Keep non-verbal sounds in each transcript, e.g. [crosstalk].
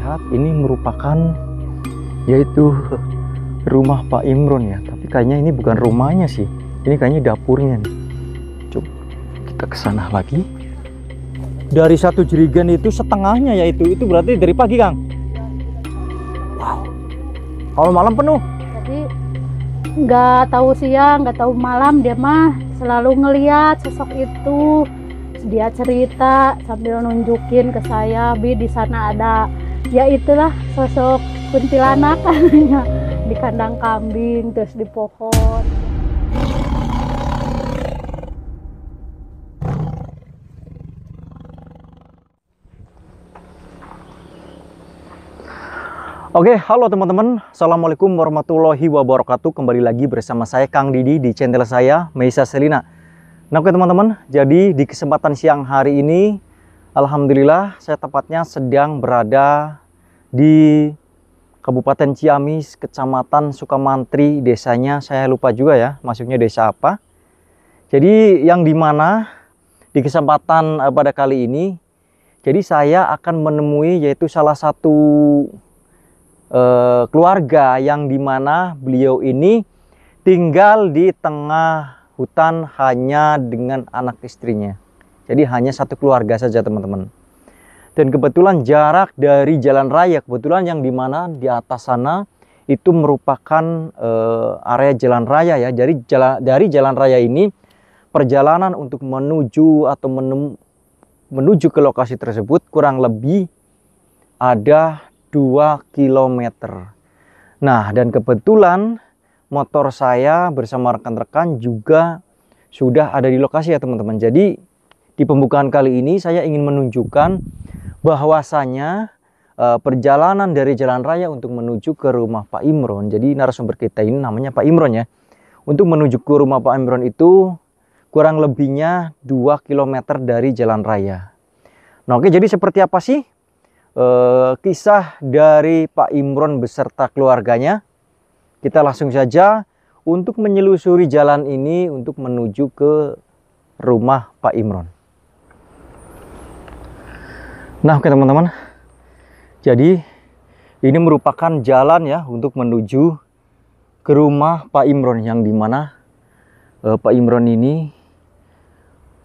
lihat ini merupakan yaitu rumah Pak Imron ya tapi kayaknya ini bukan rumahnya sih ini kayaknya dapurnya nih coba kita kesana lagi dari satu jerigen itu setengahnya yaitu itu berarti dari pagi Kang wow kalau malam penuh jadi nggak tahu siang nggak tahu malam dia mah selalu ngeliat sosok itu dia cerita sambil nunjukin ke saya bi di sana ada ya itulah sosok kuntilanak [laughs] di kandang kambing terus di pohon Oke, halo teman-teman. Assalamualaikum warahmatullahi wabarakatuh. Kembali lagi bersama saya Kang Didi di channel saya Meisa Selina. Nah oke teman-teman, jadi di kesempatan siang hari ini Alhamdulillah saya tepatnya sedang berada di Kabupaten Ciamis, Kecamatan Sukamantri, desanya saya lupa juga ya, maksudnya desa apa. Jadi yang di mana di kesempatan eh, pada kali ini, jadi saya akan menemui yaitu salah satu eh, keluarga yang di mana beliau ini tinggal di tengah hutan hanya dengan anak istrinya. Jadi hanya satu keluarga saja teman-teman. Dan kebetulan jarak dari jalan raya, kebetulan yang di mana di atas sana itu merupakan e, area jalan raya ya. Jadi jala, dari jalan raya ini perjalanan untuk menuju atau menem, menuju ke lokasi tersebut kurang lebih ada 2 km. Nah, dan kebetulan motor saya bersama rekan-rekan juga sudah ada di lokasi ya teman-teman. Jadi di pembukaan kali ini saya ingin menunjukkan bahwasanya eh, perjalanan dari jalan raya untuk menuju ke rumah Pak Imron. Jadi narasumber kita ini namanya Pak Imron ya. Untuk menuju ke rumah Pak Imron itu kurang lebihnya 2 km dari jalan raya. Nah, oke jadi seperti apa sih uh, kisah dari Pak Imron beserta keluarganya? Kita langsung saja untuk menyelusuri jalan ini untuk menuju ke rumah Pak Imron. Nah, oke teman-teman. Jadi ini merupakan jalan ya untuk menuju ke rumah Pak Imron yang dimana eh, Pak Imron ini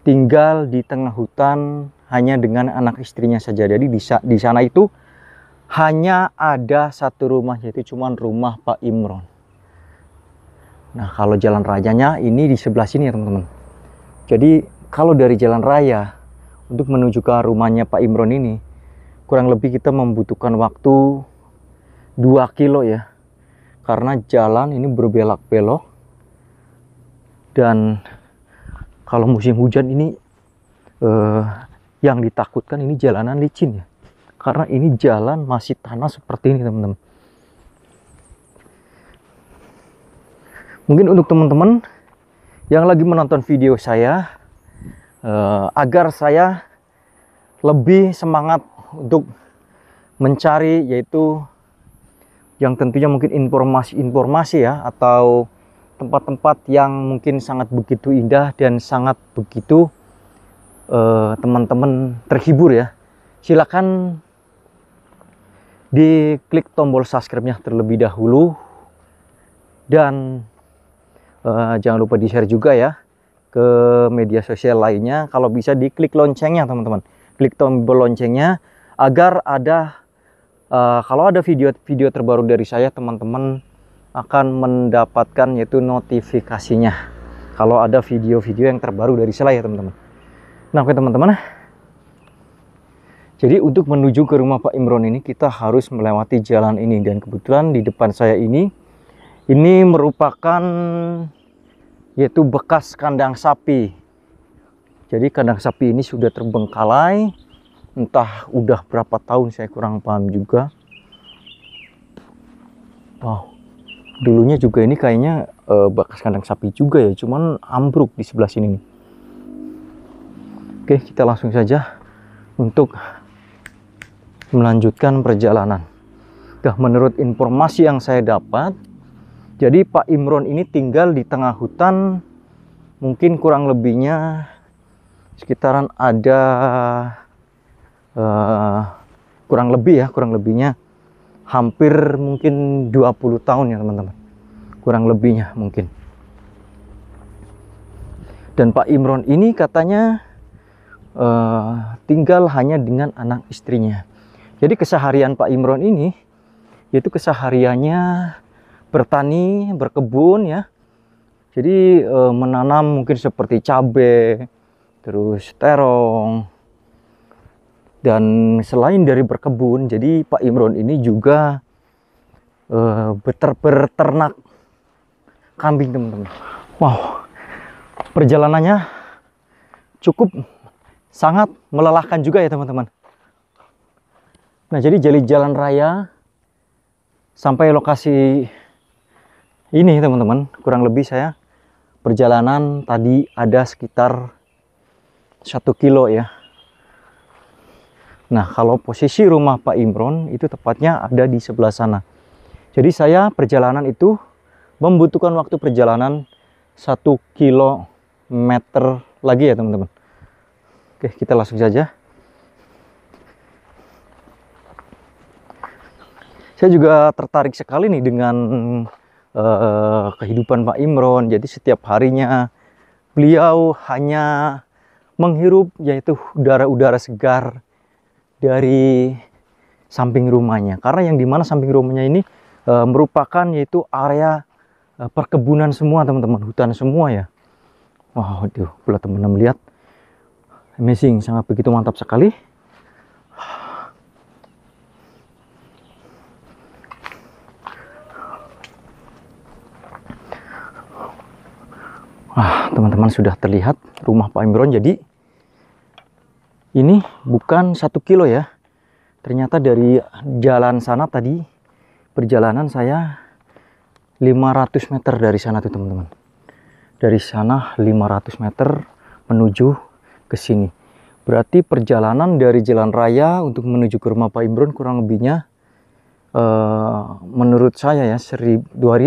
tinggal di tengah hutan hanya dengan anak istrinya saja. Jadi di, di sana itu hanya ada satu rumah yaitu cuman rumah Pak Imron. Nah, kalau jalan rajanya ini di sebelah sini ya, teman-teman. Jadi, kalau dari jalan raya untuk menuju ke rumahnya Pak Imron ini kurang lebih kita membutuhkan waktu 2 kilo ya karena jalan ini berbelok-belok dan kalau musim hujan ini eh, yang ditakutkan ini jalanan licin ya karena ini jalan masih tanah seperti ini teman-teman mungkin untuk teman-teman yang lagi menonton video saya uh, agar saya lebih semangat untuk mencari yaitu yang tentunya mungkin informasi-informasi ya atau tempat-tempat yang mungkin sangat begitu indah dan sangat begitu eh, teman-teman uh, terhibur ya silakan klik tombol subscribe-nya terlebih dahulu dan uh, jangan lupa di share juga ya ke media sosial lainnya kalau bisa diklik loncengnya teman-teman klik tombol loncengnya agar ada uh, kalau ada video-video terbaru dari saya teman-teman akan mendapatkan yaitu notifikasinya kalau ada video-video yang terbaru dari saya ya, teman-teman nah oke teman-teman jadi untuk menuju ke rumah Pak Imron ini kita harus melewati jalan ini dan kebetulan di depan saya ini ini merupakan yaitu bekas kandang sapi. Jadi kandang sapi ini sudah terbengkalai, entah udah berapa tahun saya kurang paham juga. Wow, dulunya juga ini kayaknya eh, bekas kandang sapi juga ya, cuman ambruk di sebelah sini nih. Oke, kita langsung saja untuk melanjutkan perjalanan. Nah, menurut informasi yang saya dapat, jadi Pak Imron ini tinggal di tengah hutan mungkin kurang lebihnya sekitaran ada uh, kurang lebih ya kurang lebihnya hampir mungkin 20 tahun ya teman-teman kurang lebihnya mungkin dan Pak Imron ini katanya uh, tinggal hanya dengan anak istrinya jadi keseharian Pak Imron ini yaitu kesehariannya bertani, berkebun ya. Jadi e, menanam mungkin seperti cabai, terus terong. Dan selain dari berkebun, jadi Pak Imron ini juga e, eh, beter berternak kambing teman-teman. Wow, perjalanannya cukup sangat melelahkan juga ya teman-teman. Nah jadi jadi jalan raya sampai lokasi ini teman-teman kurang lebih saya perjalanan tadi ada sekitar satu kilo ya Nah kalau posisi rumah Pak Imron itu tepatnya ada di sebelah sana jadi saya perjalanan itu membutuhkan waktu perjalanan satu kilometer lagi ya teman-teman Oke kita langsung saja saya juga tertarik sekali nih dengan uh, kehidupan Pak Imron. Jadi setiap harinya beliau hanya menghirup yaitu udara-udara segar dari samping rumahnya. Karena yang dimana samping rumahnya ini uh, merupakan yaitu area uh, perkebunan semua teman-teman, hutan semua ya. wow, aduh, pula teman-teman lihat amazing, sangat begitu mantap sekali. Wah, teman-teman sudah terlihat rumah Pak Imron. Jadi ini bukan satu kilo ya. Ternyata dari jalan sana tadi perjalanan saya 500 meter dari sana tuh teman-teman. Dari sana 500 meter menuju ke sini. Berarti perjalanan dari jalan raya untuk menuju ke rumah Pak Imron kurang lebihnya uh, menurut saya ya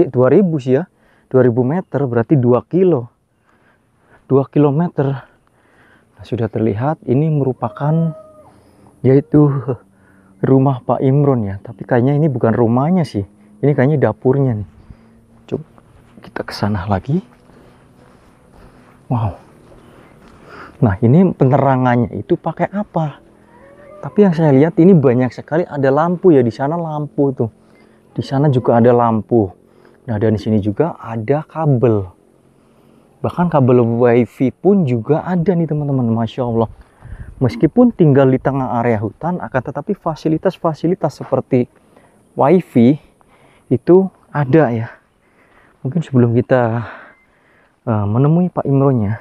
dua ribu sih ya. 2000 meter berarti 2 kilo 2 km. Nah, sudah terlihat ini merupakan yaitu rumah Pak Imron ya, tapi kayaknya ini bukan rumahnya sih. Ini kayaknya dapurnya nih. Coba kita ke sana lagi. Wow. Nah, ini penerangannya itu pakai apa? Tapi yang saya lihat ini banyak sekali ada lampu ya di sana lampu tuh. Di sana juga ada lampu. Nah, dan di sini juga ada kabel bahkan kabel wifi pun juga ada nih teman-teman masya allah meskipun tinggal di tengah area hutan akan tetapi fasilitas-fasilitas seperti wifi itu ada ya mungkin sebelum kita uh, menemui Pak Imronnya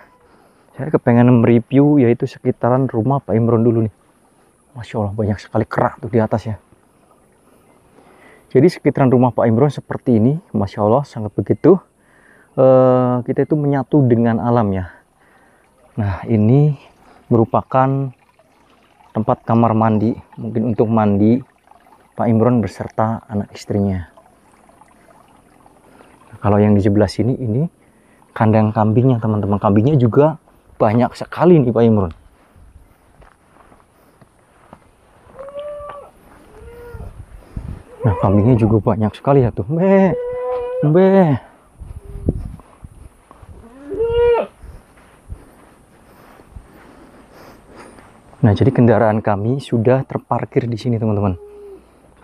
saya kepengen mereview yaitu sekitaran rumah Pak Imron dulu nih masya allah banyak sekali kerak tuh di atas ya jadi sekitaran rumah Pak Imron seperti ini masya allah sangat begitu Eh, kita itu menyatu dengan alam ya. Nah, ini merupakan tempat kamar mandi, mungkin untuk mandi Pak Imron beserta anak istrinya. Nah, kalau yang di sebelah sini ini kandang kambingnya teman-teman. Kambingnya juga banyak sekali nih Pak Imron. Nah, kambingnya juga banyak sekali ya tuh. Mbe, mbe. Nah, jadi kendaraan kami sudah terparkir di sini, teman-teman.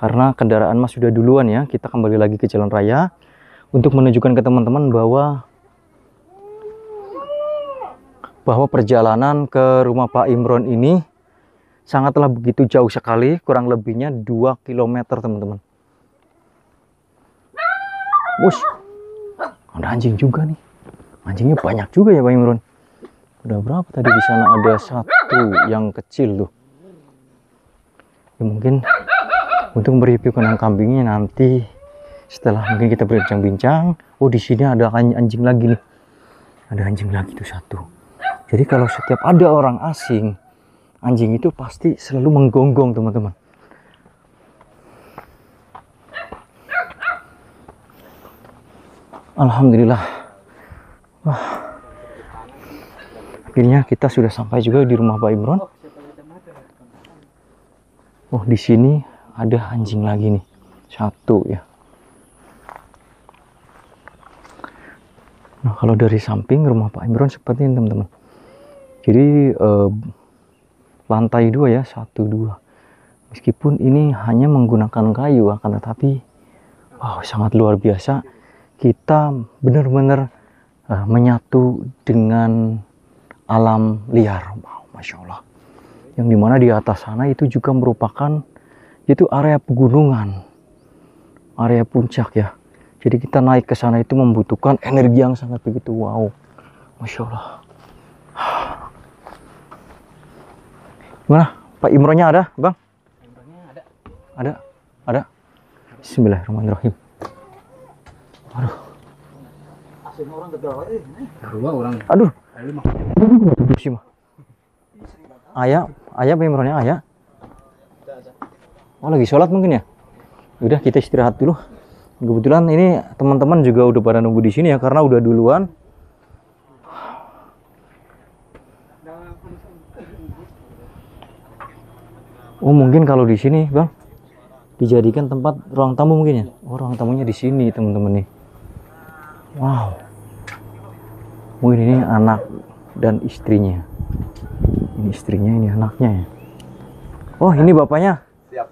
Karena kendaraan Mas sudah duluan ya, kita kembali lagi ke jalan raya untuk menunjukkan ke teman-teman bahwa bahwa perjalanan ke rumah Pak Imron ini sangatlah begitu jauh sekali, kurang lebihnya 2 km, teman-teman. Wush, ada anjing juga nih. Anjingnya banyak juga ya Pak Imron. Udah berapa tadi di sana ada satu yang kecil tuh. Ya mungkin untuk mereview kandang kambingnya nanti setelah mungkin kita berbincang-bincang. Oh di sini ada anjing lagi nih. Ada anjing lagi tuh satu. Jadi kalau setiap ada orang asing, anjing itu pasti selalu menggonggong teman-teman. Alhamdulillah. Wah akhirnya kita sudah sampai juga di rumah Pak Imron oh di sini ada anjing lagi nih satu ya nah kalau dari samping rumah Pak Imron seperti ini teman-teman jadi eh, lantai dua ya satu dua meskipun ini hanya menggunakan kayu akan tetapi wow sangat luar biasa kita benar-benar eh, menyatu dengan alam liar. Wow, Masya Allah. Yang dimana di atas sana itu juga merupakan itu area pegunungan. Area puncak ya. Jadi kita naik ke sana itu membutuhkan energi yang sangat begitu wow. Masya Allah. Gimana? Pak Imronnya ada, Bang? Imronnya ada. Ada? Ada? Bismillahirrahmanirrahim. Aduh orang eh, eh. orang. Aduh. mah. Aduh sih mah. Ayah, ayah ayah. Oh lagi sholat mungkin ya? Udah kita istirahat dulu. Kebetulan ini teman-teman juga udah pada nunggu di sini ya karena udah duluan. Oh mungkin kalau di sini bang dijadikan tempat ruang tamu mungkin ya? Oh ruang tamunya di sini teman-teman nih. Wow mungkin oh, ini anak dan istrinya ini istrinya ini anaknya ya oh ini bapaknya siap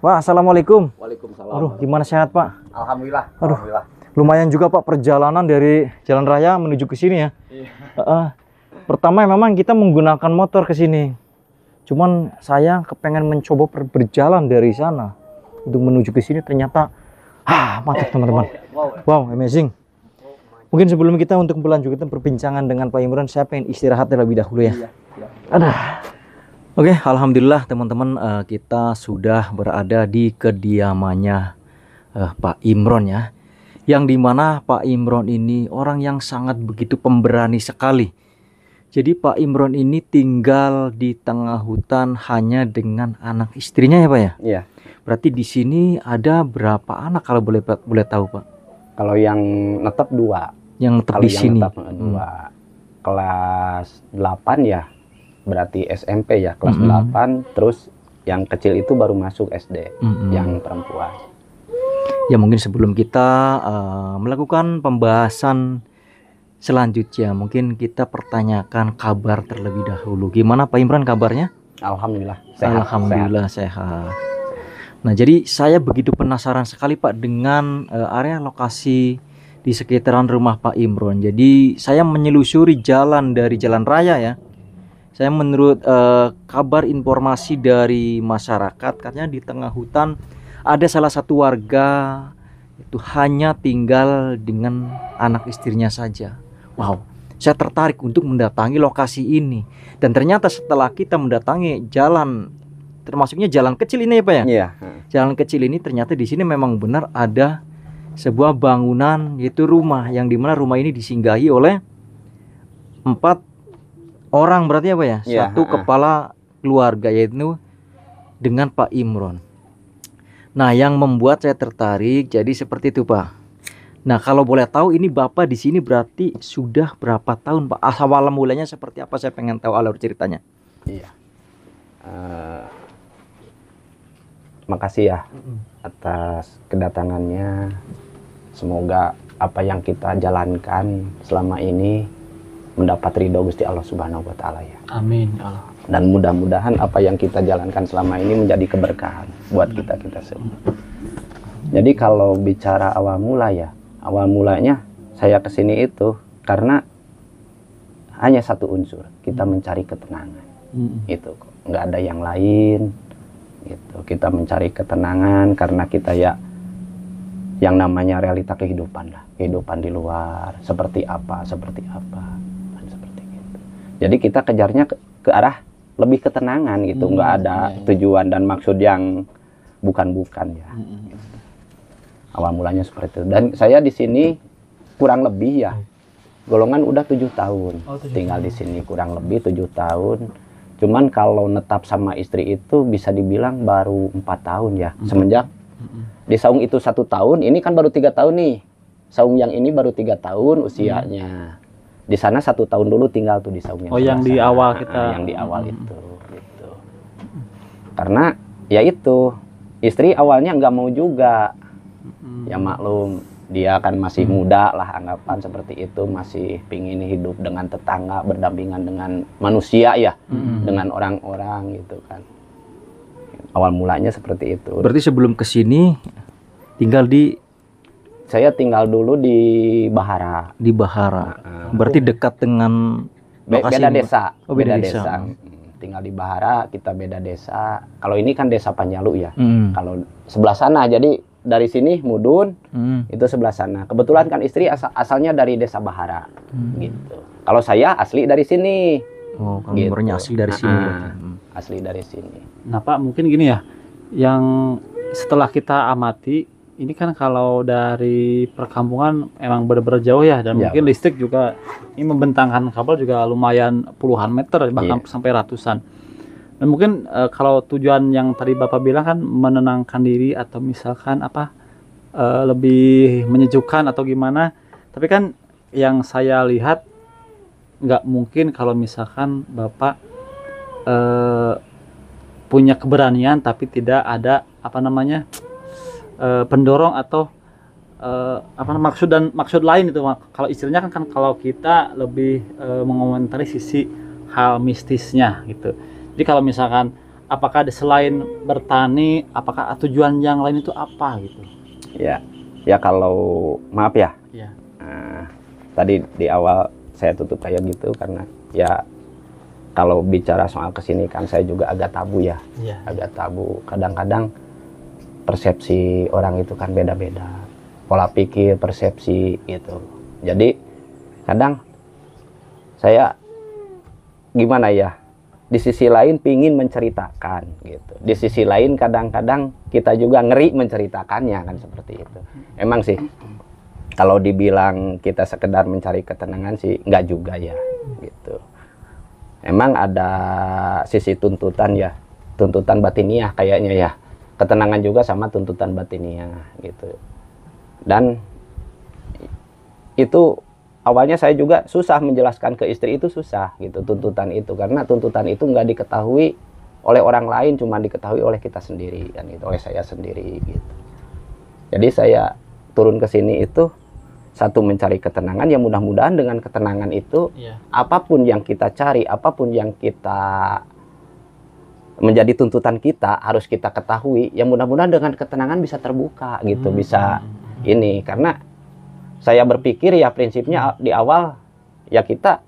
pak assalamualaikum waalaikumsalam aduh gimana sehat pak alhamdulillah aduh alhamdulillah. lumayan juga pak perjalanan dari jalan raya menuju ke sini ya iya. uh, uh, pertama ya, memang kita menggunakan motor ke sini cuman saya kepengen mencoba ber berjalan dari sana untuk menuju ke sini ternyata ah mantap teman-teman wow amazing Mungkin sebelum kita untuk melanjutkan perbincangan dengan Pak Imron, saya pengen istirahat terlebih dahulu ya. Iya, iya. Ada. Oke, alhamdulillah teman-teman uh, kita sudah berada di kediamannya uh, Pak Imron ya. Yang dimana Pak Imron ini orang yang sangat begitu pemberani sekali. Jadi Pak Imron ini tinggal di tengah hutan hanya dengan anak istrinya ya Pak ya? Iya. Berarti di sini ada berapa anak kalau boleh boleh tahu Pak? Kalau yang netap dua yang tetap di sini. Tetap, eh, hmm. dua. Kelas 8 ya, berarti SMP ya, kelas -hmm. 8 terus yang kecil itu baru masuk SD, -hmm. yang perempuan. Ya mungkin sebelum kita uh, melakukan pembahasan selanjutnya, mungkin kita pertanyakan kabar terlebih dahulu. Gimana Pak Imran kabarnya? Alhamdulillah sehat. Alhamdulillah sehat. sehat. Nah, jadi saya begitu penasaran sekali Pak dengan uh, area lokasi di sekitaran rumah Pak Imron. Jadi saya menyelusuri jalan dari jalan raya ya. Saya menurut eh, kabar informasi dari masyarakat katanya di tengah hutan ada salah satu warga itu hanya tinggal dengan anak istrinya saja. Wow, saya tertarik untuk mendatangi lokasi ini. Dan ternyata setelah kita mendatangi jalan termasuknya jalan kecil ini ya Pak ya? Iya. Jalan kecil ini ternyata di sini memang benar ada sebuah bangunan yaitu rumah yang dimana rumah ini disinggahi oleh empat orang berarti apa ya, ya satu kepala keluarga yaitu dengan Pak Imron. Nah yang membuat saya tertarik jadi seperti itu Pak. Nah kalau boleh tahu ini Bapak di sini berarti sudah berapa tahun Pak? Awal mulanya seperti apa saya pengen tahu alur ceritanya. Iya. Uh, makasih ya atas kedatangannya Semoga apa yang kita jalankan selama ini mendapat ridho Gusti Allah Subhanahu wa taala ya. Amin ya Allah. Dan mudah-mudahan apa yang kita jalankan selama ini menjadi keberkahan buat kita kita semua. Jadi kalau bicara awal mula ya, awal mulanya saya kesini itu karena hanya satu unsur kita mencari ketenangan hmm. itu nggak ada yang lain gitu kita mencari ketenangan karena kita ya yang namanya realita kehidupan lah kehidupan di luar seperti apa seperti apa dan seperti itu jadi kita kejarnya ke, ke arah lebih ketenangan gitu hmm, nggak ada ya, ya. tujuan dan maksud yang bukan-bukan ya hmm, hmm, hmm. awal mulanya seperti itu dan saya di sini kurang lebih ya golongan udah tujuh tahun oh, 7 tinggal tahun. di sini kurang lebih tujuh tahun cuman kalau netap sama istri itu bisa dibilang baru empat tahun ya hmm. semenjak hmm, hmm di saung itu satu tahun ini kan baru tiga tahun nih saung yang ini baru tiga tahun usianya di sana satu tahun dulu tinggal tuh di saung yang oh yang di awal kita nah, yang di awal hmm. itu gitu karena ya itu istri awalnya nggak mau juga hmm. ya maklum dia kan masih hmm. muda lah anggapan seperti itu masih pingin hidup dengan tetangga berdampingan dengan manusia ya hmm. dengan orang-orang gitu kan awal mulanya seperti itu. Berarti sebelum ke sini tinggal di saya tinggal dulu di Bahara. Di Bahara. Ah. Berarti dekat dengan lokasi beda desa. Oh, beda, beda desa. desa. Hmm. Tinggal di Bahara, kita beda desa. Kalau ini kan desa Panyalu ya. Hmm. Kalau sebelah sana jadi dari sini Mudun hmm. itu sebelah sana. Kebetulan kan istri asal asalnya dari desa Bahara hmm. gitu. Kalau saya asli dari sini. Oh, kalau gitu. asli dari sini. Ah, ah. Hmm. asli dari sini. Nah, Pak, mungkin gini ya. Yang setelah kita amati, ini kan kalau dari perkampungan emang benar-benar jauh ya dan ya, mungkin Pak. listrik juga ini membentangkan kabel juga lumayan puluhan meter bahkan yeah. sampai ratusan. Dan mungkin e, kalau tujuan yang tadi Bapak bilang kan menenangkan diri atau misalkan apa e, lebih menyejukkan atau gimana. Tapi kan yang saya lihat nggak mungkin kalau misalkan bapak eh, punya keberanian tapi tidak ada apa namanya eh, pendorong atau eh, apa maksud dan maksud lain itu kalau istilahnya kan, kan kalau kita lebih mengomentari sisi hal mistisnya gitu jadi kalau misalkan apakah ada selain bertani apakah tujuan yang lain itu apa gitu ya ya kalau maaf ya, ya. Nah, tadi di awal saya tutup kayak gitu karena ya kalau bicara soal kesini kan saya juga agak tabu ya, ya. agak tabu. Kadang-kadang persepsi orang itu kan beda-beda, pola pikir, persepsi itu. Jadi kadang saya gimana ya? Di sisi lain pingin menceritakan gitu. Di sisi lain kadang-kadang kita juga ngeri menceritakannya kan seperti itu. Emang sih kalau dibilang kita sekedar mencari ketenangan sih nggak juga ya gitu emang ada sisi tuntutan ya tuntutan batiniah kayaknya ya ketenangan juga sama tuntutan batiniah gitu dan itu awalnya saya juga susah menjelaskan ke istri itu susah gitu tuntutan itu karena tuntutan itu nggak diketahui oleh orang lain cuma diketahui oleh kita sendiri kan gitu oleh saya sendiri gitu jadi saya turun ke sini itu satu mencari ketenangan yang mudah-mudahan dengan ketenangan itu yeah. apapun yang kita cari apapun yang kita menjadi tuntutan kita harus kita ketahui yang mudah-mudahan dengan ketenangan bisa terbuka gitu hmm. bisa hmm. ini karena saya berpikir ya prinsipnya hmm. di awal ya kita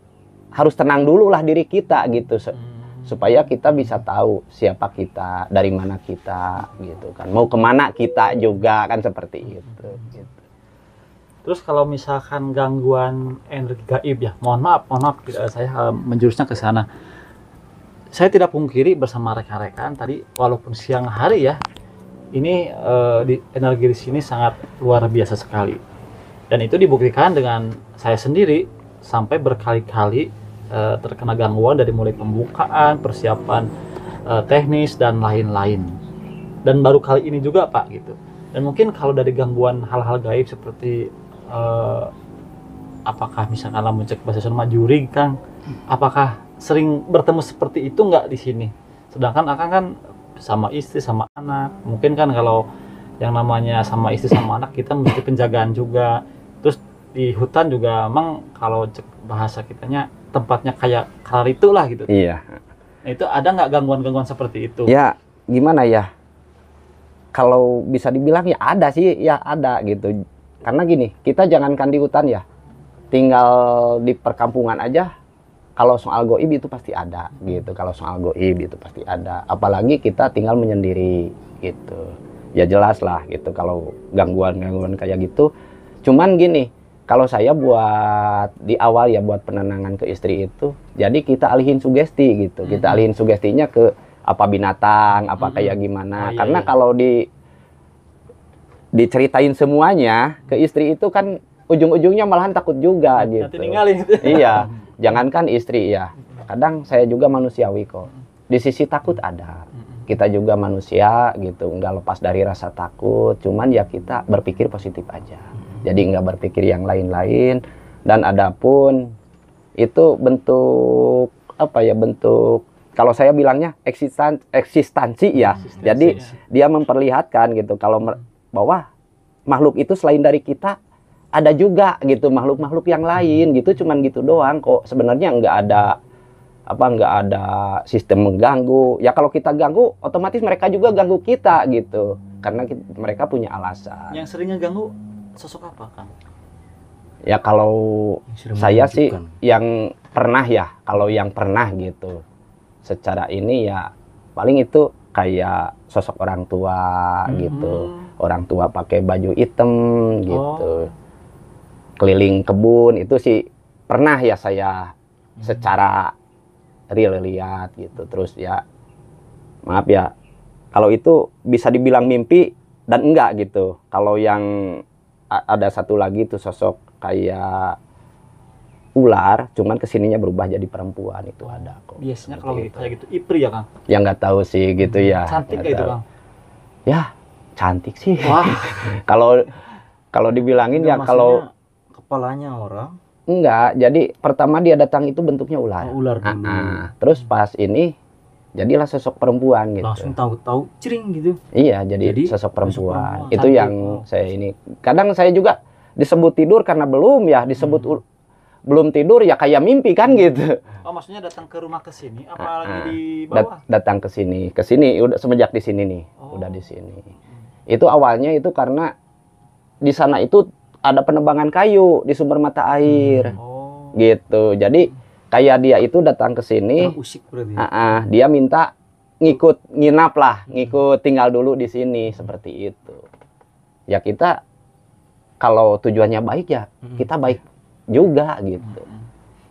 harus tenang dulu lah diri kita gitu hmm. supaya kita bisa tahu siapa kita dari mana kita gitu kan mau kemana kita juga kan seperti itu gitu Terus kalau misalkan gangguan energi gaib ya, mohon maaf, mohon maaf, eh, saya eh, menjurusnya ke sana. Saya tidak pungkiri bersama rekan-rekan tadi, walaupun siang hari ya, ini eh, di, energi di sini sangat luar biasa sekali. Dan itu dibuktikan dengan saya sendiri sampai berkali-kali eh, terkena gangguan dari mulai pembukaan, persiapan eh, teknis dan lain-lain. Dan baru kali ini juga Pak gitu. Dan mungkin kalau dari gangguan hal-hal gaib seperti uh, apakah misalkan lamun cek bahasa Sunda kan Kang apakah sering bertemu seperti itu nggak di sini sedangkan akan kan sama istri sama anak mungkin kan kalau yang namanya sama istri sama anak kita mesti penjagaan juga terus di hutan juga emang kalau cek bahasa kitanya tempatnya kayak kalar itulah gitu iya nah, itu ada nggak gangguan-gangguan seperti itu ya gimana ya kalau bisa dibilang ya ada sih ya ada gitu karena gini, kita jangankan di hutan ya, tinggal di perkampungan aja. Kalau soal goib itu pasti ada gitu. Kalau soal goib itu pasti ada. Apalagi kita tinggal menyendiri gitu. Ya jelas lah gitu. Kalau gangguan-gangguan kayak gitu. Cuman gini, kalau saya buat di awal ya buat penenangan ke istri itu jadi kita alihin sugesti gitu kita mm-hmm. alihin sugestinya ke apa binatang apa mm-hmm. kayak gimana oh, iya, karena iya. kalau di diceritain semuanya ke istri itu kan ujung-ujungnya malahan takut juga gitu. [laughs] Iya, jangankan istri ya. Kadang saya juga manusiawi kok. Di sisi takut ada. Kita juga manusia gitu, nggak lepas dari rasa takut. Cuman ya kita berpikir positif aja. Jadi nggak berpikir yang lain-lain. Dan adapun itu bentuk apa ya bentuk kalau saya bilangnya eksistensi ya. Eksistensi, Jadi ya. dia memperlihatkan gitu kalau bahwa makhluk itu selain dari kita ada juga gitu makhluk-makhluk yang lain gitu cuman gitu doang kok sebenarnya nggak ada apa nggak ada sistem mengganggu ya kalau kita ganggu otomatis mereka juga ganggu kita gitu karena kita, mereka punya alasan yang seringnya ganggu sosok apa kang ya kalau saya sih yang pernah ya kalau yang pernah gitu secara ini ya paling itu kayak sosok orang tua gitu. hmm. gitu orang tua pakai baju hitam gitu. Oh. Keliling kebun itu sih pernah ya saya hmm. secara real lihat gitu. Terus ya maaf ya kalau itu bisa dibilang mimpi dan enggak gitu. Kalau yang ada satu lagi itu sosok kayak ular, cuman kesininya berubah jadi perempuan itu ada kok. Biasanya kalau gitu. kayak gitu, gitu Ipri ya kang? Ya nggak tahu sih gitu ya. hmm. ya. Cantik kayak itu kang? Ya cantik sih. Wah. [laughs] Kalau kalau dibilangin Enggak, ya kalau kepalanya orang. Enggak, jadi pertama dia datang itu bentuknya ular. Oh, ular dulu. Ah, ah. Terus pas ini jadilah sosok perempuan gitu. Langsung tahu-tahu cering gitu. Iya, jadi, jadi sosok perempuan. perempuan. Itu Cantik. yang saya ini. Kadang saya juga disebut tidur karena belum ya, disebut hmm. belum tidur ya kayak mimpi kan gitu. Oh maksudnya datang ke rumah ke sini apa ah, lagi di bawah? Dat- datang ke sini, ke sini udah semenjak di sini nih, oh. udah di oh. sini. Itu awalnya itu karena di sana itu ada penebangan kayu di sumber mata air. Hmm. Oh. Gitu. Jadi kayak dia itu datang ke sini. Uh -uh, dia minta ngikut nginap lah, ngikut tinggal dulu di sini seperti itu. Ya kita kalau tujuannya baik ya hmm. kita baik juga gitu.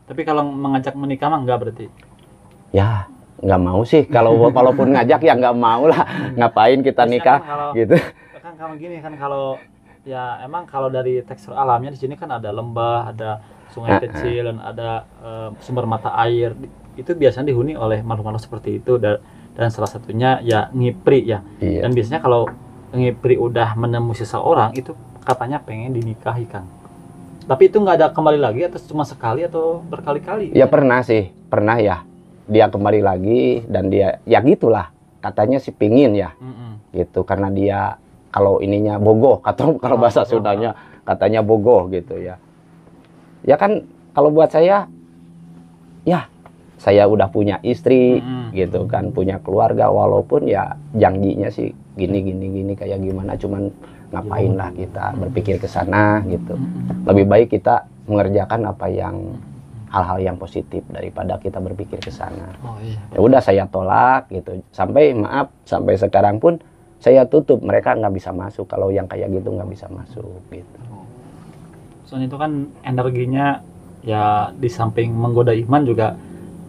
Tapi kalau mengajak menikah mah enggak berarti. Ya, nggak mau sih kalau [laughs] walaupun ngajak ya nggak mau lah hmm. ngapain kita nikah kan kalau, gitu kan kalau gini kan kalau ya emang kalau dari tekstur alamnya di sini kan ada lembah ada sungai uh kecil dan ada uh, sumber mata air itu biasanya dihuni oleh makhluk-makhluk seperti itu dan, dan salah satunya ya ngipri ya iya. dan biasanya kalau ngipri udah menemui seseorang itu katanya pengen dinikahi kan tapi itu nggak ada kembali lagi atau cuma sekali atau berkali-kali ya, ya pernah sih pernah ya dia kembali lagi dan dia ya gitulah katanya si pingin ya mm -hmm. gitu karena dia kalau ininya bogoh [laughs] atau kalau bahasa ah, Sundanya ah, ah. katanya bogoh gitu ya ya kan kalau buat saya ya saya udah punya istri mm -hmm. gitu kan punya keluarga walaupun ya janjinya sih gini gini gini kayak gimana cuman ngapain lah kita berpikir ke sana gitu lebih baik kita mengerjakan apa yang hal-hal yang positif daripada kita berpikir ke sana. Oh, iya. Ya udah saya tolak gitu. Sampai maaf sampai sekarang pun saya tutup mereka nggak bisa masuk kalau yang kayak gitu nggak bisa masuk gitu. Oh. Soalnya itu kan energinya ya di samping menggoda iman juga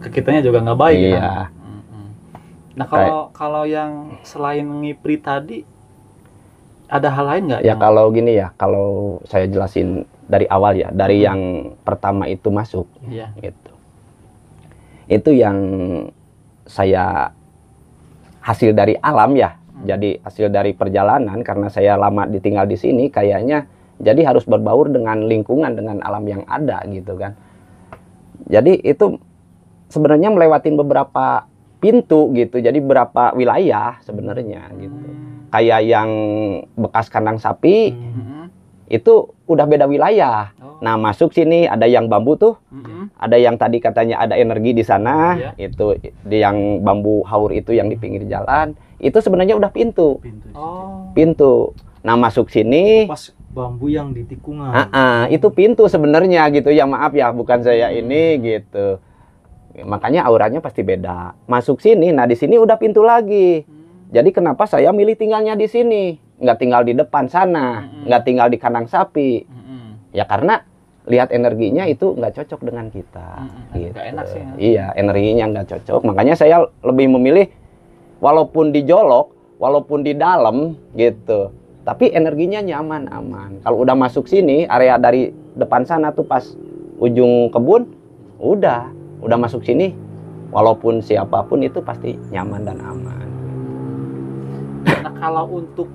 ke juga nggak baik. Iya. Kan? Nah kalau kalau yang selain ngipri tadi ada hal lain nggak? Ya yang... kalau gini ya, kalau saya jelasin dari awal ya, dari hmm. yang pertama itu masuk. ya. Gitu. Itu yang saya hasil dari alam ya. Hmm. Jadi hasil dari perjalanan karena saya lama ditinggal di sini kayaknya jadi harus berbaur dengan lingkungan dengan alam yang ada gitu kan. Jadi itu sebenarnya melewati beberapa pintu gitu. Jadi berapa wilayah sebenarnya gitu. Hmm. Kayak yang bekas kandang sapi hmm itu udah beda wilayah. Oh. Nah, masuk sini ada yang bambu tuh, mm-hmm. ada yang tadi katanya ada energi di sana, yeah. itu di yang bambu haur itu yang di pinggir jalan, itu sebenarnya udah pintu. Pintu. Oh. Pintu. Nah, masuk sini oh, pas bambu yang di tikungan. Uh-uh, itu pintu sebenarnya gitu. Ya maaf ya, bukan saya ini gitu. Makanya auranya pasti beda. Masuk sini, nah di sini udah pintu lagi. Hmm. Jadi kenapa saya milih tinggalnya di sini? nggak tinggal di depan sana, mm-hmm. nggak tinggal di kandang sapi. hmm Ya karena lihat energinya itu nggak cocok dengan kita. hmm Gitu. enak sih. Ya. Iya, energinya nggak cocok. Makanya saya lebih memilih walaupun dijolok, walaupun di dalam gitu. Tapi energinya nyaman, aman. Kalau udah masuk sini, area dari depan sana tuh pas ujung kebun, udah, udah masuk sini. Walaupun siapapun itu pasti nyaman dan aman. Nah, kalau untuk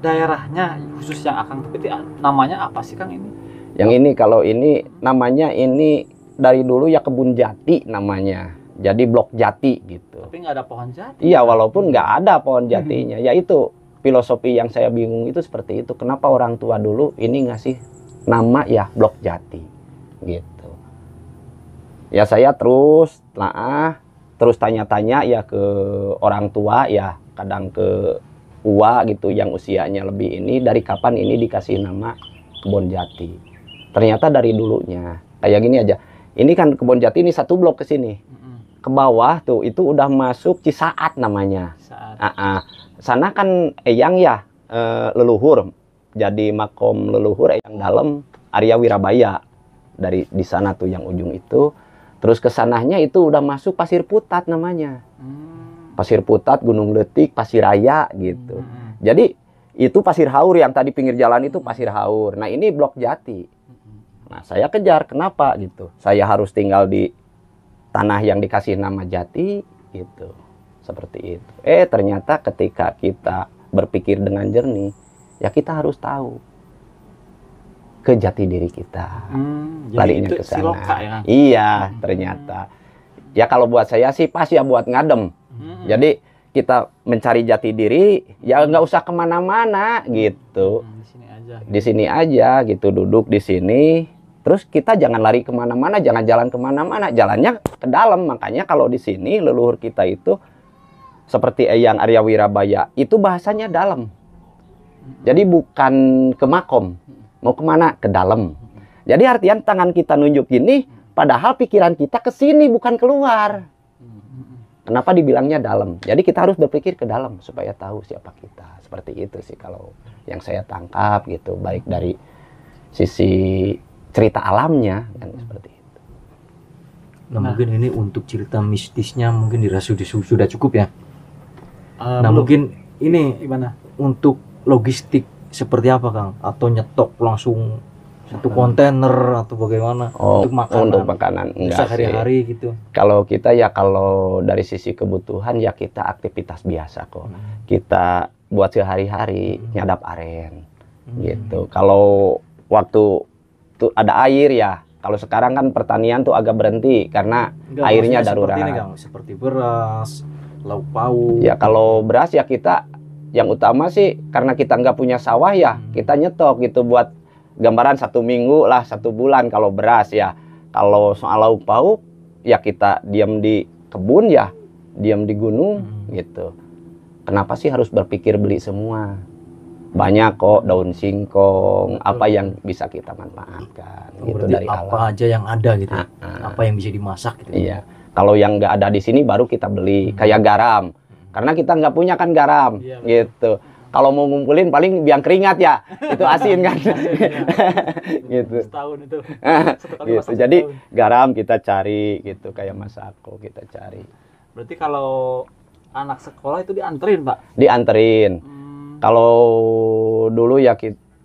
daerahnya khusus yang akan tepiti ah, namanya apa sih Kang ini? Yang ini kalau ini namanya ini dari dulu ya kebun jati namanya. Jadi blok jati gitu. Tapi nggak ada pohon jati. Iya walaupun nggak ada pohon jatinya. ya itu filosofi yang saya bingung itu seperti itu. Kenapa orang tua dulu ini ngasih nama ya blok jati gitu. Ya saya terus nah terus tanya-tanya ya ke orang tua ya kadang ke tua gitu yang usianya lebih ini dari kapan ini dikasih nama kebon jati ternyata dari dulunya kayak gini aja ini kan kebon jati ini satu blok ke sini ke bawah tuh itu udah masuk cisaat namanya Saat. Uh ah, -uh. Ah. sana kan eyang ya uh, leluhur jadi makom leluhur eyang dalam Arya Wirabaya dari di sana tuh yang ujung itu terus kesanahnya itu udah masuk pasir putat namanya hmm. Pasir Putat, Gunung Letik, Pasir Raya gitu. Hmm, hmm. Jadi itu pasir haur yang tadi pinggir jalan itu pasir haur. Nah, ini Blok Jati. Nah, saya kejar kenapa gitu. Saya harus tinggal di tanah yang dikasih nama Jati gitu. Seperti itu. Eh, ternyata ketika kita berpikir dengan jernih, ya kita harus tahu ke jati diri kita. Hmm, itu ke sana. Ya. Iya, hmm. ternyata. Ya kalau buat saya sih pas ya buat ngadem. Hmm. Jadi kita mencari jati diri ya nggak usah kemana-mana gitu. Hmm, di sini aja. Gitu. Di sini aja gitu duduk di sini. Terus kita jangan lari kemana-mana, jangan jalan kemana-mana, jalannya ke dalam. Makanya kalau di sini leluhur kita itu seperti Eyang Arya Wirabaya itu bahasanya dalam. Jadi bukan ke makom, mau kemana? Ke dalam. Jadi artian tangan kita nunjuk ini, padahal pikiran kita ke sini bukan keluar. Kenapa dibilangnya dalam? Jadi kita harus berpikir ke dalam supaya tahu siapa kita. Seperti itu sih kalau yang saya tangkap gitu, baik dari sisi cerita alamnya kan seperti itu. Nah, nah mungkin ini untuk cerita mistisnya mungkin dirasuki sudah cukup ya. Uh, nah mungkin ini gimana? Untuk logistik seperti apa Kang? Atau nyetok langsung satu kontainer atau bagaimana oh, untuk makanan untuk makanan enggak hari-hari gitu kalau kita ya kalau dari sisi kebutuhan ya kita aktivitas biasa kok hmm. kita buat sehari-hari hmm. nyadap aren hmm. gitu kalau waktu tuh ada air ya kalau sekarang kan pertanian tuh agak berhenti karena enggak, airnya darurat seperti, ini, seperti beras lauk pauk ya kalau beras ya kita yang utama sih karena kita nggak punya sawah ya hmm. kita nyetok gitu buat gambaran satu minggu lah satu bulan kalau beras ya kalau soal lauk pauk ya kita diam di kebun ya diam di gunung hmm. gitu kenapa sih harus berpikir beli semua banyak kok daun singkong Betul. apa yang bisa kita manfaatkan oh, gitu dari apa alam. aja yang ada gitu ya? ah, ah. apa yang bisa dimasak gitu ya? iya kalau yang nggak ada di sini baru kita beli hmm. kayak garam hmm. karena kita nggak punya kan garam iya, gitu betul kalau mau ngumpulin paling biang keringat ya itu [laughs] asin kan [laughs] gitu setahun itu [laughs] gitu jadi garam kita cari gitu kayak masako kita cari berarti kalau anak sekolah itu dianterin pak dianterin hmm. kalau dulu ya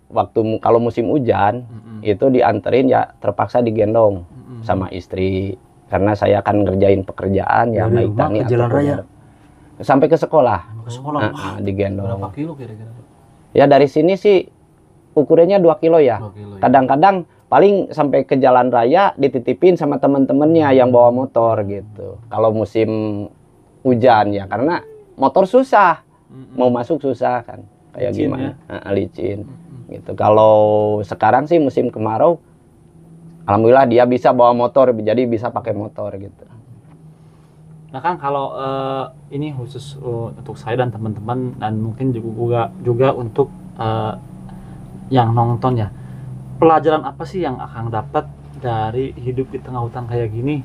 waktu kalau musim hujan hmm. itu dianterin ya terpaksa digendong hmm. sama istri karena saya akan ngerjain pekerjaan ya ya baik tani jalan raya sampai ke sekolah. Ke sekolah. Nah, Wah, digendong. Berapa kilo kira-kira? Ya dari sini sih ukurannya 2 ya. kilo ya. Kadang-kadang ya. paling sampai ke jalan raya dititipin sama teman-temannya hmm. yang bawa motor gitu. Kalau musim hujan ya karena motor susah. Hmm. Mau masuk susah kan. Kayak licin, gimana? Ya? Nah, licin. Hmm. Gitu. Kalau sekarang sih musim kemarau alhamdulillah dia bisa bawa motor jadi bisa pakai motor gitu. Nah kan kalau uh, ini khusus uh, untuk saya dan teman-teman dan mungkin juga juga untuk uh, yang nonton ya. Pelajaran apa sih yang akan dapat dari hidup di tengah hutan kayak gini?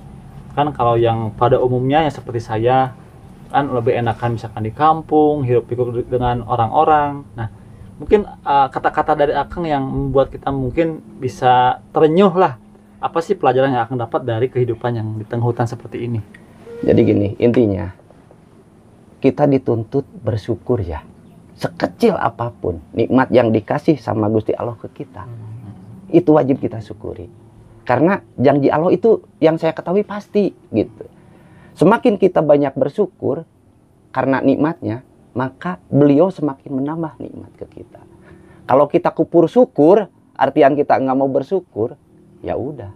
Kan kalau yang pada umumnya ya seperti saya kan lebih enakan misalkan di kampung, hidup pikuk dengan orang-orang. Nah, mungkin eh, kata-kata uh, dari Akang yang membuat kita mungkin bisa terenyuh lah. Apa sih pelajaran yang akan dapat dari kehidupan yang di tengah hutan seperti ini? Jadi gini, intinya kita dituntut bersyukur ya. Sekecil apapun nikmat yang dikasih sama Gusti Allah ke kita, itu wajib kita syukuri. Karena janji Allah itu yang saya ketahui pasti gitu. Semakin kita banyak bersyukur karena nikmatnya, maka beliau semakin menambah nikmat ke kita. Kalau kita kupur syukur, artian kita nggak mau bersyukur, ya udah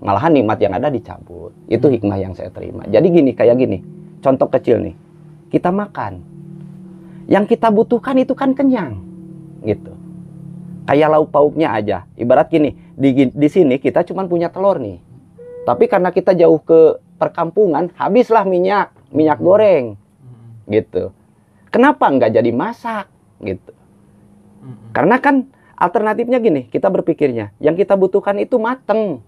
Malahan nikmat yang ada dicabut. Itu hikmah yang saya terima. Jadi gini, kayak gini. Contoh kecil nih. Kita makan. Yang kita butuhkan itu kan kenyang. Gitu. Kayak lauk pauknya aja. Ibarat gini, di, di sini kita cuma punya telur nih. Tapi karena kita jauh ke perkampungan, habislah minyak, minyak goreng. Gitu. Kenapa nggak jadi masak? Gitu. Karena kan alternatifnya gini, kita berpikirnya, yang kita butuhkan itu mateng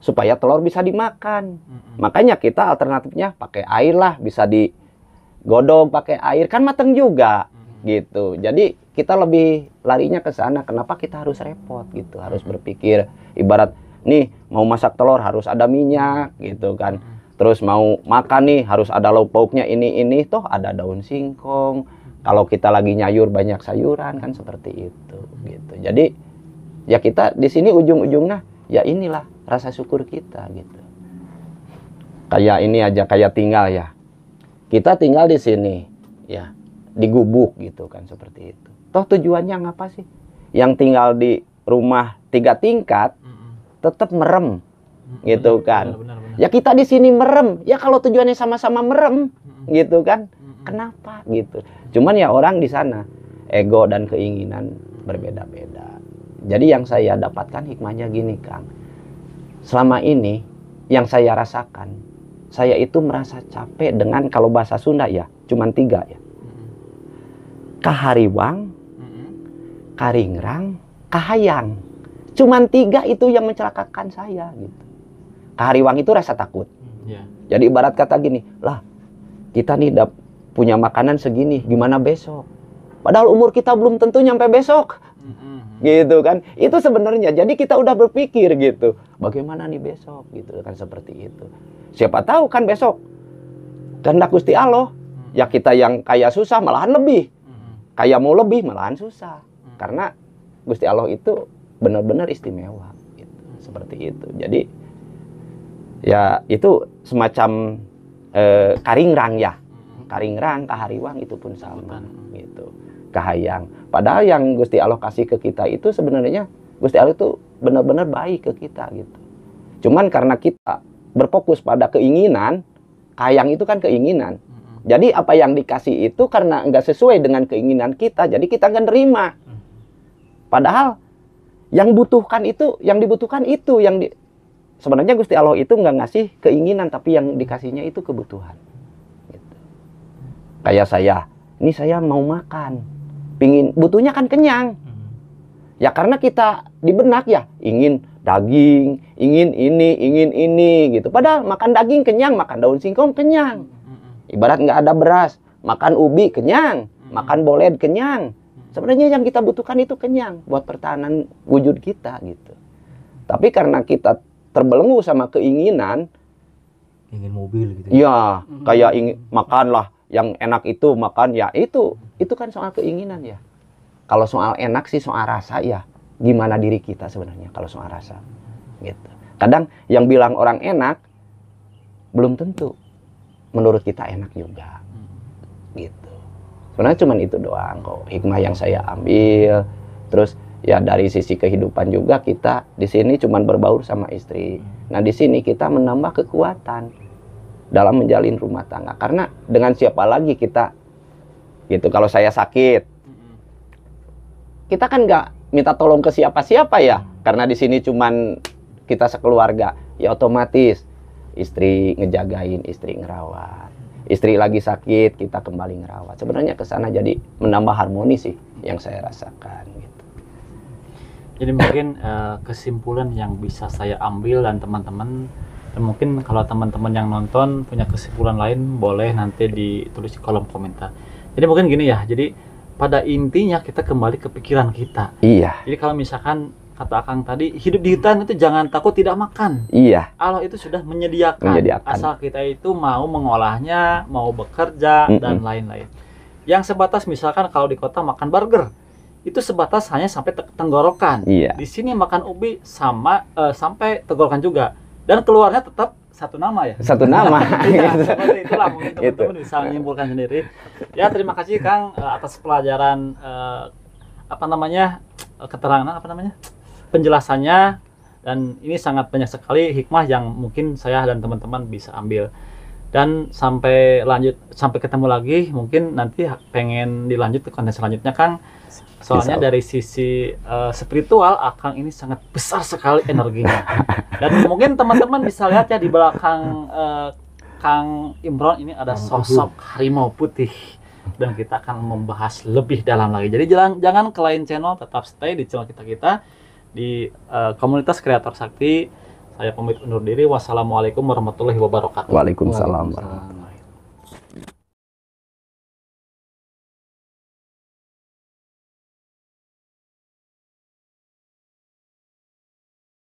supaya telur bisa dimakan. Mm-hmm. Makanya kita alternatifnya pakai air lah, bisa digodong pakai air kan mateng juga mm-hmm. gitu. Jadi kita lebih larinya ke sana. Kenapa kita harus repot gitu? Harus mm-hmm. berpikir ibarat nih mau masak telur harus ada minyak gitu kan. Mm-hmm. Terus mau makan nih harus ada lauk pauknya ini ini toh ada daun singkong. Kalau kita lagi nyayur banyak sayuran kan seperti itu gitu. Jadi ya kita di sini ujung-ujungnya ya inilah rasa syukur kita gitu kayak ini aja kayak tinggal ya kita tinggal di sini ya di gubuk gitu kan seperti itu toh tujuannya ngapa sih yang tinggal di rumah tiga tingkat tetap merem gitu kan benar, benar, benar. ya kita di sini merem ya kalau tujuannya sama-sama merem gitu kan kenapa gitu cuman ya orang di sana ego dan keinginan berbeda-beda jadi yang saya dapatkan hikmahnya gini Kang. Selama ini yang saya rasakan, saya itu merasa capek dengan kalau bahasa Sunda ya, cuman tiga ya. Kahariwang, Karingrang, Kahayang. Cuman tiga itu yang mencelakakan saya gitu. Kahariwang itu rasa takut. Jadi ibarat kata gini, lah kita nih punya makanan segini, gimana besok? Padahal umur kita belum tentu nyampe besok. Mm-hmm. Gitu kan. Itu sebenarnya. Jadi kita udah berpikir gitu. Bagaimana nih besok gitu kan seperti itu. Siapa tahu kan besok kehendak Gusti Allah. Mm-hmm. Ya kita yang kaya susah malahan lebih. mm Kaya mau lebih malahan susah. Karena Gusti Allah itu benar-benar istimewa gitu. Seperti itu. Jadi ya itu semacam eh, karingrang ya. Karingrang, kahariwang itu pun sama gitu kahayang. Padahal yang Gusti Allah kasih ke kita itu sebenarnya Gusti Allah itu benar-benar baik ke kita gitu. Cuman karena kita berfokus pada keinginan, kahayang itu kan keinginan. Jadi apa yang dikasih itu karena nggak sesuai dengan keinginan kita, jadi kita nggak nerima. Padahal yang butuhkan itu, yang dibutuhkan itu, yang di... sebenarnya Gusti Allah itu nggak ngasih keinginan, tapi yang dikasihnya itu kebutuhan. Gitu. Kayak saya, ini saya mau makan, pingin butuhnya kan kenyang. Hmm. Ya karena kita di benak ya ingin daging, ingin ini, ingin ini gitu. Padahal makan daging kenyang, makan daun singkong kenyang. Hmm. Ibarat nggak ada beras, makan ubi kenyang, hmm. makan boled kenyang. Sebenarnya yang kita butuhkan itu kenyang buat pertahanan wujud kita gitu. Tapi karena kita terbelenggu sama keinginan, ingin mobil gitu. Ya, ya kayak ingin makanlah yang enak itu makan ya itu itu kan soal keinginan ya kalau soal enak sih soal rasa ya gimana diri kita sebenarnya kalau soal rasa gitu kadang yang bilang orang enak belum tentu menurut kita enak juga gitu sebenarnya cuman itu doang kok hikmah yang saya ambil terus ya dari sisi kehidupan juga kita di sini cuman berbaur sama istri nah di sini kita menambah kekuatan dalam menjalin rumah tangga karena dengan siapa lagi kita gitu kalau saya sakit kita kan nggak minta tolong ke siapa-siapa ya mm. karena di sini cuman kita sekeluarga ya otomatis istri ngejagain istri ngerawat istri lagi sakit kita kembali ngerawat sebenarnya ke sana jadi menambah harmoni sih yang saya rasakan gitu jadi mungkin eh, kesimpulan yang bisa saya ambil dan teman-teman mungkin kalau teman-teman yang nonton punya kesimpulan lain boleh nanti ditulis di kolom komentar jadi mungkin gini ya jadi pada intinya kita kembali ke pikiran kita iya jadi kalau misalkan kata Akang tadi, hidup di hutan itu jangan takut tidak makan. Iya. Allah itu sudah menyediakan, menyediakan. asal kita itu mau mengolahnya, mau bekerja mm -mm. dan lain-lain. Yang sebatas misalkan kalau di kota makan burger, itu sebatas hanya sampai tenggorokan. Iya. Di sini makan ubi sama uh, sampai tenggorokan juga dan keluarnya tetap satu nama ya satu nama [laughs] ya, seperti itulah [laughs] teman-teman gitu. bisa menyimpulkan sendiri ya terima kasih Kang eh, atas pelajaran eh, apa namanya eh, keterangan apa namanya penjelasannya dan ini sangat banyak sekali hikmah yang mungkin saya dan teman-teman bisa ambil dan sampai lanjut sampai ketemu lagi mungkin nanti pengen dilanjut ke konten selanjutnya Kang Soalnya dari sisi uh, spiritual, Akang ini sangat besar sekali energinya. [laughs] Dan mungkin teman-teman bisa lihat ya di belakang uh, Kang Imron ini ada sosok harimau putih. Dan kita akan membahas lebih dalam lagi. Jadi jangan, jangan ke lain channel, tetap stay di channel kita-kita. Di uh, komunitas kreator sakti. Saya pamit undur diri. Wassalamualaikum warahmatullahi wabarakatuh. Waalaikumsalam. Waalaikumsalam.